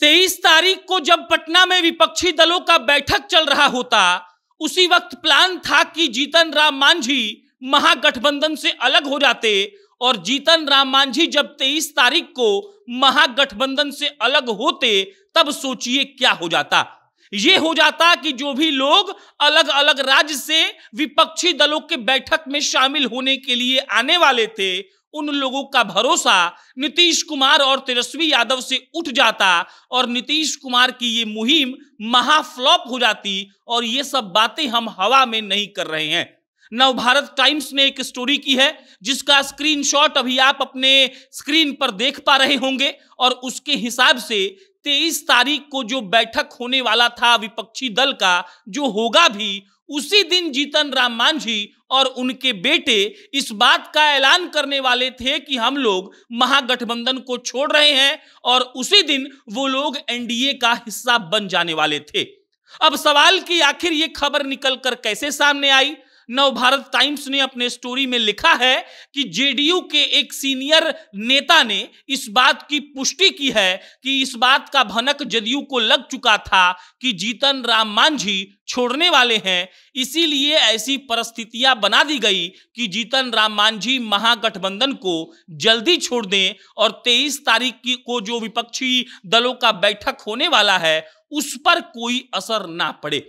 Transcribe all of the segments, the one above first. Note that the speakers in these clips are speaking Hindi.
तेईस तारीख को जब पटना में विपक्षी दलों का बैठक चल रहा होता उसी वक्त प्लान था कि जीतन राम मांझी महागठबंधन से अलग हो जाते और जीतन राम मांझी जब 23 तारीख को महागठबंधन से अलग होते तब सोचिए क्या हो जाता ये हो जाता कि जो भी लोग अलग अलग राज्य से विपक्षी दलों के बैठक में शामिल होने के लिए आने वाले थे उन लोगों का भरोसा नीतीश कुमार और तेजस्वी यादव से उठ जाता और नीतीश कुमार की ये मुहिम महाफ्लॉप हो जाती और ये सब बातें हम हवा में नहीं कर रहे हैं नव भारत टाइम्स ने एक स्टोरी की है जिसका स्क्रीनशॉट अभी आप अपने स्क्रीन पर देख पा रहे होंगे और उसके हिसाब से तेईस तारीख को जो बैठक होने वाला था विपक्षी दल का जो होगा भी उसी दिन जीतन राम मांझी और उनके बेटे इस बात का ऐलान करने वाले थे कि हम लोग महागठबंधन को छोड़ रहे हैं और उसी दिन वो लोग एनडीए का हिस्सा बन जाने वाले थे अब सवाल कि आखिर ये खबर निकलकर कैसे सामने आई नव भारत टाइम्स ने अपने स्टोरी में लिखा है कि जेडीयू के एक सीनियर नेता ने इस बात की पुष्टि की है कि इस बात का भनक जदयू को लग चुका था कि जीतन राम मांझी छोड़ने वाले हैं इसीलिए ऐसी परिस्थितियां बना दी गई कि जीतन राम मांझी महागठबंधन को जल्दी छोड़ दें और 23 तारीख की को जो विपक्षी दलों का बैठक होने वाला है उस पर कोई असर ना पड़े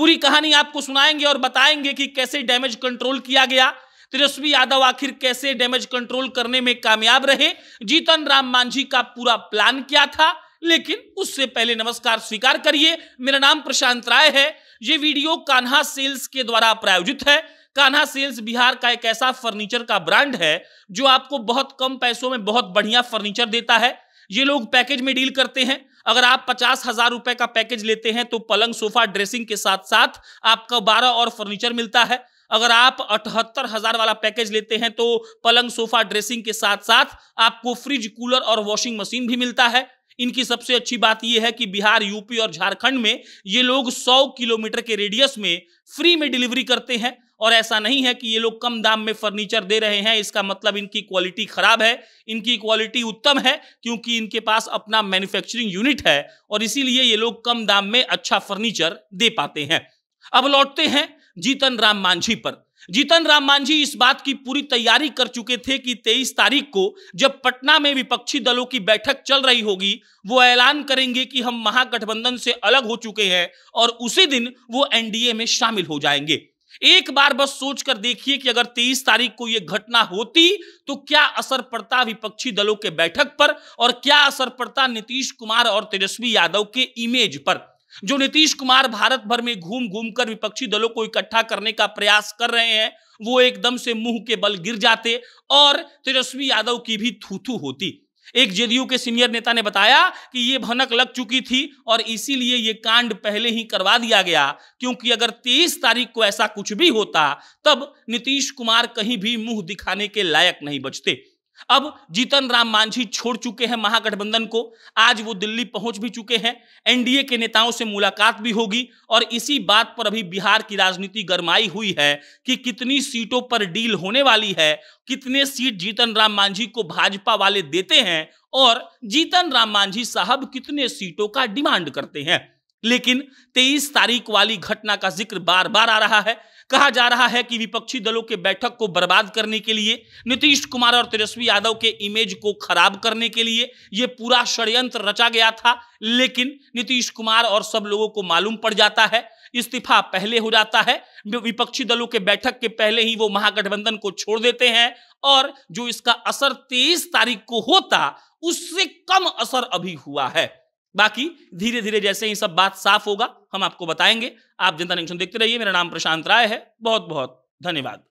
पूरी कहानी आपको सुनाएंगे और बताएंगे कि कैसे डैमेज कंट्रोल किया गया तेजस्वी यादव आखिर कैसे डैमेज कंट्रोल करने में कामयाब रहे जीतन राम मांझी का पूरा प्लान क्या था लेकिन उससे पहले नमस्कार स्वीकार करिए मेरा नाम प्रशांत राय है ये वीडियो कान्हा सेल्स के द्वारा प्रायोजित है कान्हा सेल्स बिहार का एक ऐसा फर्नीचर का ब्रांड है जो आपको बहुत कम पैसों में बहुत बढ़िया फर्नीचर देता है ये लोग पैकेज में डील करते हैं अगर आप पचास हजार रुपए का पैकेज लेते हैं तो पलंग सोफा ड्रेसिंग के साथ साथ आपका बारह और फर्नीचर मिलता है अगर आप अठहत्तर हजार वाला पैकेज लेते हैं तो पलंग सोफा ड्रेसिंग के साथ साथ आपको फ्रिज कूलर और वॉशिंग मशीन भी मिलता है इनकी सबसे अच्छी बात यह है कि बिहार यूपी और झारखंड में ये लोग 100 किलोमीटर के रेडियस में फ्री में डिलीवरी करते हैं और ऐसा नहीं है कि ये लोग कम दाम में फर्नीचर दे रहे हैं इसका मतलब इनकी क्वालिटी खराब है इनकी क्वालिटी उत्तम है क्योंकि इनके पास अपना मैन्युफैक्चरिंग यूनिट है और इसीलिए ये लोग कम दाम में अच्छा फर्नीचर दे पाते हैं अब लौटते हैं जीतन राम मांझी पर जीतन राम मांझी इस बात की पूरी तैयारी कर चुके थे कि 23 तारीख को जब पटना में विपक्षी दलों की बैठक चल रही होगी वो ऐलान करेंगे कि हम महागठबंधन से अलग हो चुके हैं और उसी दिन वो एनडीए में शामिल हो जाएंगे एक बार बस सोचकर देखिए कि अगर 23 तारीख को यह घटना होती तो क्या असर पड़ता विपक्षी दलों के बैठक पर और क्या असर पड़ता नीतीश कुमार और तेजस्वी यादव के इमेज पर जो नीतीश कुमार भारत भर में घूम घूम कर विपक्षी दलों को इकट्ठा करने का प्रयास कर रहे हैं वो एकदम से मुंह के बल गिर जाते और तेजस्वी यादव की भी थूथू होती एक जेडीयू के सीनियर नेता ने बताया कि ये भनक लग चुकी थी और इसीलिए ये कांड पहले ही करवा दिया गया क्योंकि अगर 23 तारीख को ऐसा कुछ भी होता तब नीतीश कुमार कहीं भी मुंह दिखाने के लायक नहीं बचते अब जीतन राम मांझी छोड़ चुके हैं महागठबंधन को आज वो दिल्ली पहुंच भी चुके हैं एनडीए के नेताओं से मुलाकात भी होगी और इसी बात पर अभी बिहार की राजनीति गरमाई हुई है कि कितनी सीटों पर डील होने वाली है कितने सीट जीतन राम मांझी को भाजपा वाले देते हैं और जीतन राम मांझी साहब कितने सीटों का डिमांड करते हैं लेकिन 23 तारीख वाली घटना का जिक्र बार बार आ रहा है कहा जा रहा है कि विपक्षी दलों के बैठक को बर्बाद करने के लिए नीतीश कुमार और तेजस्वी यादव के इमेज को खराब करने के लिए यह पूरा षड्यंत्र रचा गया था लेकिन नीतीश कुमार और सब लोगों को मालूम पड़ जाता है इस्तीफा पहले हो जाता है विपक्षी दलों के बैठक के पहले ही वो महागठबंधन को छोड़ देते हैं और जो इसका असर तेईस तारीख को होता उससे कम असर अभी हुआ है बाकी धीरे धीरे जैसे ही सब बात साफ होगा हम आपको बताएंगे आप जनता जंक्शन देखते रहिए मेरा नाम प्रशांत राय है बहुत बहुत धन्यवाद